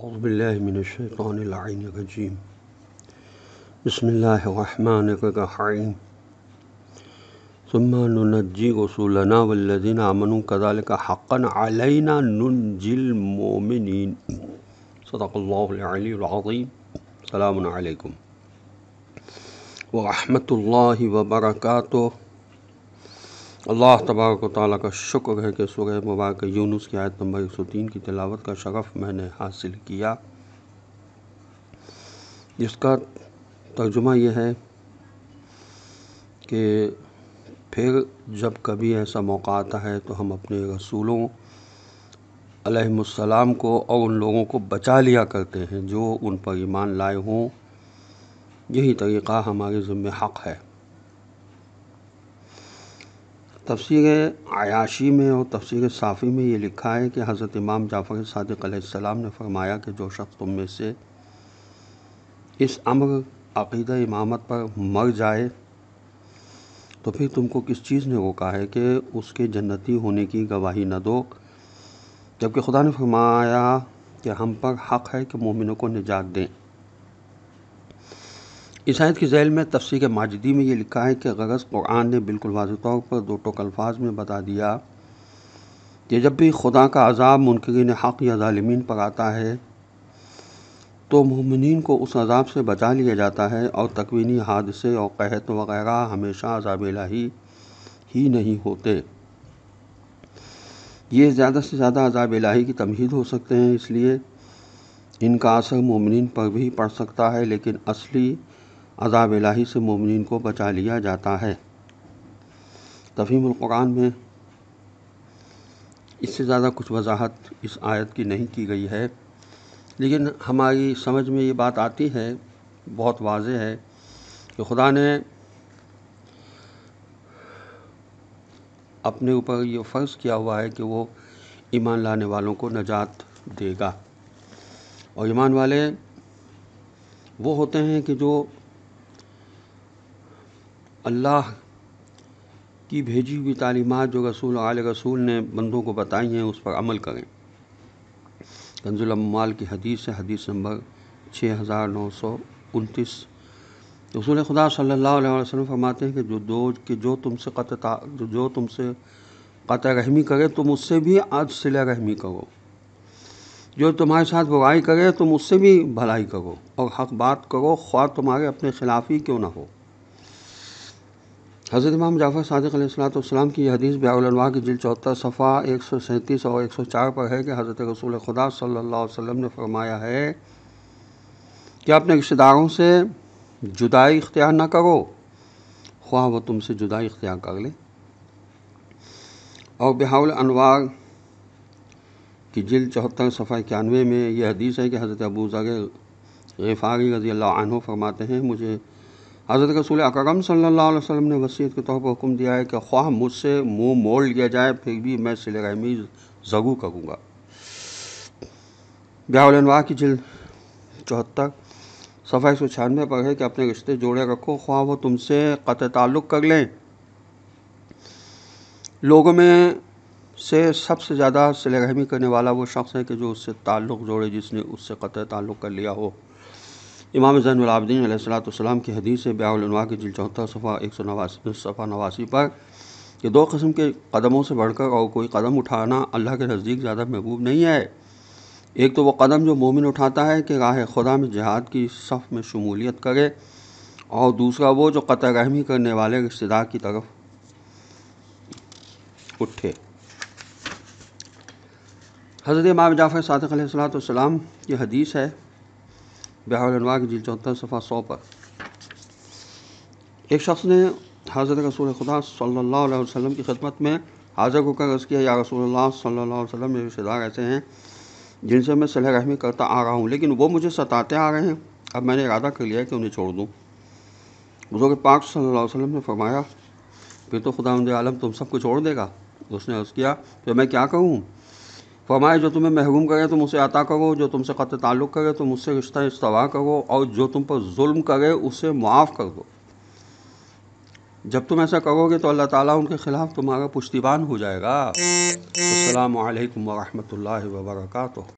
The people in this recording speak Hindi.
अज़बिल्लिनशैतरजीम बसमीम सुम्मानजी वसूलना वल्लिन अमन कदाल का हक़न अलैना नजिल मोमिन सदाकल्लाज़ीम सलामकुम वरहमल वबरकू अल्लाह तबारक ताली का शुक्र है कि सुरह मुबारक यूनुस की आयत नंबर 103 की तिलावत का शगफ मैंने हासिल किया जिसका तर्जुमा यह है कि फिर जब कभी ऐसा मौका आता है तो हम अपने रसूलों अलैहिस्सलाम को और उन लोगों को बचा लिया करते हैं जो उन पर ईमान लाए हों यही तरीक़ा हमारे ज़िम्मे हक़ है तफसीर आयाशी में और तफसीर साफ़ी में ये लिखा है कि हज़रत इमाम जाफ़र सदक़म ने फरमाया कि जो शख्स तुम में से इस अमर अकीद इमामत पर मर जाए तो फिर तुमको किस चीज़ ने रोका है कि उसके जन्नती होने की गवाही न दो जबकि खुदा ने फरमाया कि हम पर हक़ है कि मोमिनों को निजात दें इसायत की जैल में के माजदी में ये लिखा है कि गरज़ क़ुरान ने बिल्कुल वाज तौर पर दो टोक अल्फाज में बता दिया कि जब भी खुदा का अजाब मुनकिन हक़ या ालमीन पर आता है तो ममिन को उस अजाब से बचा लिया जाता है और तकवीनी हादसे और कहत वगैरह हमेशा अजाब लाही ही नहीं होते ये ज़्यादा से ज़्यादा अजाब लाही की तमहीद हो सकते हैं इसलिए इनका असर ममिन पर भी पड़ सकता है लेकिन असली अजाब इलाही से मोमिन को बचा लिया जाता है तफीमक़ुरान में इससे ज़्यादा कुछ वजाहत इस आयत की नहीं की गई है लेकिन हमारी समझ में ये बात आती है बहुत वाज है कि खुदा ने अपने ऊपर ये फ़र्ज़ किया हुआ है कि वो ईमान लाने वालों को नजात देगा और ईमान वाले वो होते हैं कि जो अल्लाह की भेजी हुई तालीमत जो रसूल आल रसूल ने बंदों को बताई हैं उस पर अमल करें कंजुलमाल की हदीस है हदीस नंबर छः हज़ार नौ सौ उनतीस रसूल खुदा सल्लल्लाहु अलैहि वसल्लम फरमाते हैं कि जो दो कि जो तुमसे जो, जो तुमसे कत रहमी करे तुम उससे भी आज सिला रहमी करो जो तुम्हारे साथ बुराई करे तुम उससे भी भलाई करो और हक बात करो ख्वा तुम्हारे अपने खिलाफ़ ही क्यों ना हो हज़रत इमाम जाफ़र सदक़लाम की हदीस ब्यालवा की जिल चौथा सफ़ा एक सौ सैंतीस और एक सौ चार पर है कि हज़रत रसूल खुदा सल्लल्लाहु अलैहि वसल्लम ने फरमाया है कि अपने रिश्तेदारों से जुदाई इख्तियार ना करो ख्वाह वो तुमसे जुदाई इख्तियार कर ले और बिहाउल की जिल चौहत्तर सफ़ा इक्यानवे में यह हदीस है कि हज़रत अबू ज़र गफ़ारी रज़ी अल्लाह फरमाते हैं मुझे हज़रत रसूल अकरम सल्लल्लाहु अलैहि वसल्लम ने वसीयत के तौर पर हुक्म दिया है कि ख्वाह मुझसे मुंह मोड़ लिया जाए फिर भी मैं सिल रहमी ज़गू करूँगा ब्याहलवा की जिल चौहत्तर सफाई सौ छियानवे पर है कि अपने रिश्ते जोड़े रखो ख्वाह वो तुमसे कत ताल्लुक़ कर लें लोगों में से सबसे ज़्यादा सिल रहमी करने वाला वो शख्स है कि जो उससे ताल्लुक़ जोड़े जिसने उससे कत ताल्लुक़ कर लिया हो इमाम ज़ैनआबदीन सलाम की हदीस से ब्यालवा के जिल चौथा सफ़ा एक सौ नवासी सफ़ा नवासी पर कि दो कस्म के कदमों से बढ़कर और कोई कदम उठाना अल्लाह के नज़दीक ज़्यादा महबूब नहीं है एक तो वह कदम जो मोमिन उठाता है कि राह खुदा में जहाद की सफ़ में शमूलियत करे और दूसरा वो जो कत रहमी करने वाले रिश्तेदार की तरफ उठे हज़रत इमाम जाफ़र सातक सलाम की हदीस है बिहार की जी चौहत्तर सफ़ा सौ पर एक शख्स ने हज़रत रसूल खुदा सल्लल्लाहु अलैहि वसल्लम की खदमत में हाज़र को कर्ज़ किया या रसूल सल्लल्लाहु अलैहि वसल्लम रिश्तेदार ऐसे हैं जिनसे मैं सलह रहमी करता आ रहा हूँ लेकिन वो मुझे सताते आ रहे हैं अब मैंने इरादा कर लिया कि उन्हें छोड़ दूँ बुज़ुर्ग पाक सल्ला वसम ने फरमाया फिर तो खुदा आलम तुम सबको छोड़ देगा उसने अर्ज़ किया तो मैं क्या कहूँ फरमाए जो तुम्हें महरूम करे तुम उसे अता करो जो तुमसे क़त ताल्लुक़ करे तुम उससे रिश्ता इस्तवा करो और जो तुम पर जुल्म करे उसे मुआफ़ कर दो जब तुम ऐसा करोगे तो अल्लाह ताला उनके ख़िलाफ़ तुम्हारा पुश्तीबान हो जाएगा अल्लाम वरहमल वर्का